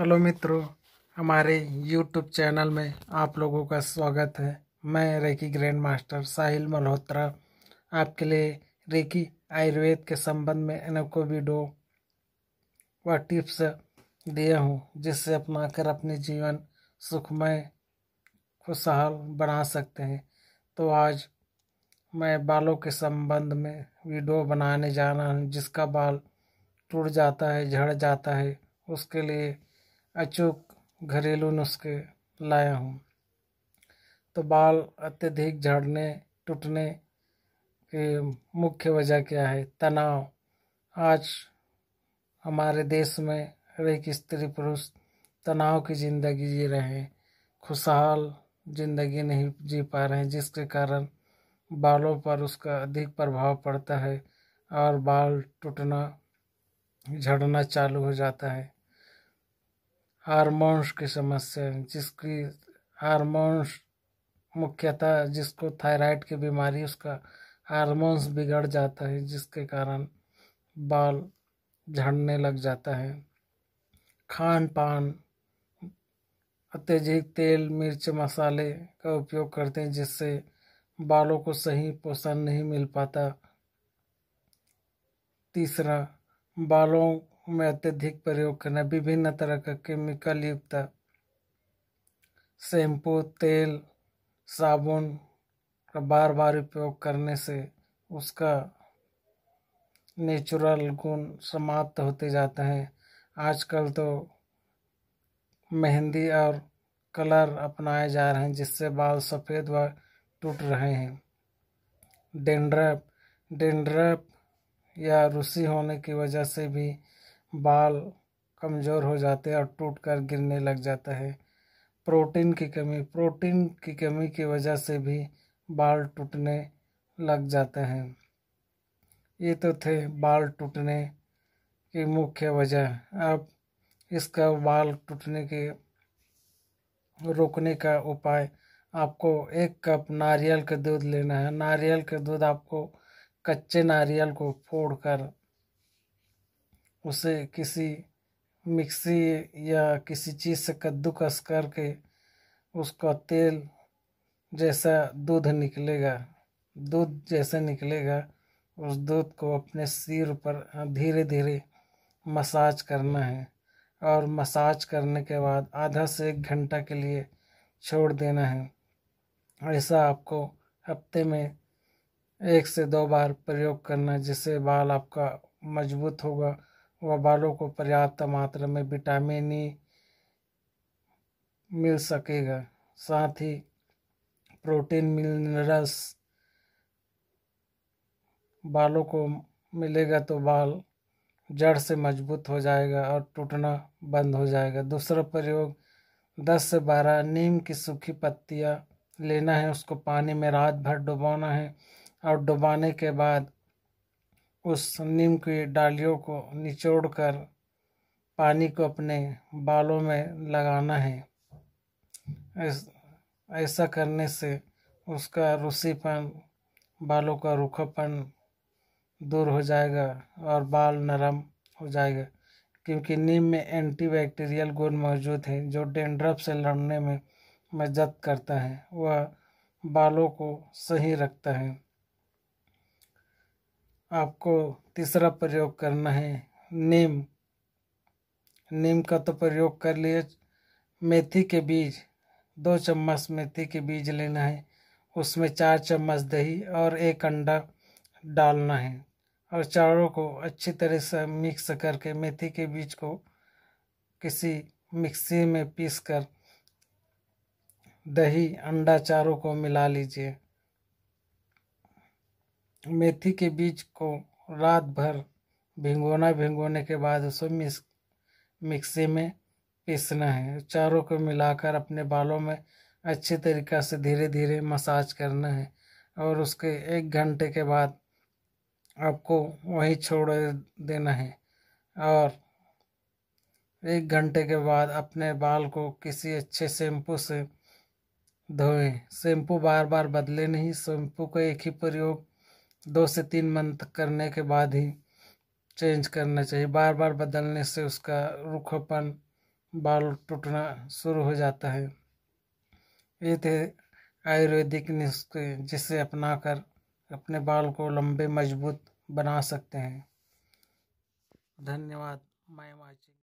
hello मित्रों हमारे YouTube channel में आप लोगों का स्वागत है मैं reiki grand master Sahil Malhotra आपके लिए रेकी आयुर्वेद के संबंध में अनेकों वीडियो व टिप्स दिए हूँ जिससे अपनाकर अपने जीवन सुखमय खुशहाल बना सकते हैं तो आज मैं बालों के संबंध में वीडियो बनाने जा रहा हूँ जिसका बाल टूट जाता है झड़ जाता है उसके लिए अचूक घरेलू नुस्खे लाया हूँ तो बाल अत्यधिक झड़ने टूटने की मुख्य वजह क्या है तनाव आज हमारे देश में हर एक स्त्री पुरुष तनाव की ज़िंदगी जी रहे हैं खुशहाल ज़िंदगी नहीं जी पा रहे हैं जिसके कारण बालों पर उसका अधिक प्रभाव पड़ता है और बाल टूटना झड़ना चालू हो जाता है हारमोन्स की समस्या जिसकी हारमोन्स मुख्यतः जिसको थायराइड की बीमारी उसका हारमोन्स बिगड़ जाता है जिसके कारण बाल झड़ने लग जाता है खान पान अत्यधिक तेल मिर्च मसाले का उपयोग करते हैं जिससे बालों को सही पोषण नहीं मिल पाता तीसरा बालों में अत्यधिक प्रयोग करना विभिन्न तरह का केमिकल युक्त शैम्पू तेल साबुन का बार बार उपयोग करने से उसका नेचुरल गुण समाप्त होते जाते हैं आजकल तो मेहंदी और कलर अपनाए जा रहे हैं जिससे बाल सफ़ेद व टूट रहे हैं डेंड्रप डेंड्रप या रूसी होने की वजह से भी बाल कमज़ोर हो जाते हैं और टूट कर गिरने लग जाता है प्रोटीन की कमी प्रोटीन की कमी की वजह से भी बाल टूटने लग जाते हैं ये तो थे बाल टूटने की मुख्य वजह अब इसका बाल टूटने के रोकने का उपाय आपको एक कप नारियल का दूध लेना है नारियल का दूध आपको कच्चे नारियल को फोड़ कर उसे किसी मिक्सी या किसी चीज़ से कद्दूकस करके उसका तेल जैसा दूध निकलेगा दूध जैसे निकलेगा उस दूध को अपने सिर पर धीरे धीरे मसाज करना है और मसाज करने के बाद आधा से एक घंटा के लिए छोड़ देना है ऐसा आपको हफ्ते में एक से दो बार प्रयोग करना है जिससे बाल आपका मजबूत होगा व बालों को पर्याप्त मात्रा में विटामिन ई e मिल सकेगा साथ ही प्रोटीन मिनरल्स बालों को मिलेगा तो बाल जड़ से मजबूत हो जाएगा और टूटना बंद हो जाएगा दूसरा प्रयोग दस से बारह नीम की सूखी पत्तियाँ लेना है उसको पानी में रात भर डुबाना है और डुबाने के बाद उस नीम की डालियों को निचोड़ कर पानी को अपने बालों में लगाना है ऐसा करने से उसका रूसीपन बालों का रूखापन दूर हो जाएगा और बाल नरम हो जाएगा क्योंकि नीम में एंटीबैक्टीरियल गुण मौजूद है जो डेंड्रफ से लड़ने में मदद करता है वह बालों को सही रखता है आपको तीसरा प्रयोग करना है नीम नीम का तो प्रयोग कर लिए मेथी के बीज दो चम्मच मेथी के बीज लेना है उसमें चार चम्मच दही और एक अंडा डालना है और चारों को अच्छी तरह से मिक्स करके मेथी के बीज को किसी मिक्सी में पीस कर दही अंडा चारों को मिला लीजिए मेथी के बीज को रात भर भिंगोना भिंगोने के बाद उसे मिस मिक्सी में पीसना है चारों को मिलाकर अपने बालों में अच्छे तरीक़ा से धीरे धीरे मसाज करना है और उसके एक घंटे के बाद आपको वहीं छोड़ देना है और एक घंटे के बाद अपने बाल को किसी अच्छे शैम्पू से धोएं शैम्पू बार बार बदले नहीं शैम्पू का एक ही प्रयोग दो से तीन मंथ करने के बाद ही चेंज करना चाहिए बार बार बदलने से उसका रूखापन बाल टूटना शुरू हो जाता है ये थे आयुर्वेदिक नुस्खे जिसे अपनाकर अपने बाल को लंबे मजबूत बना सकते हैं धन्यवाद माई वाचिंग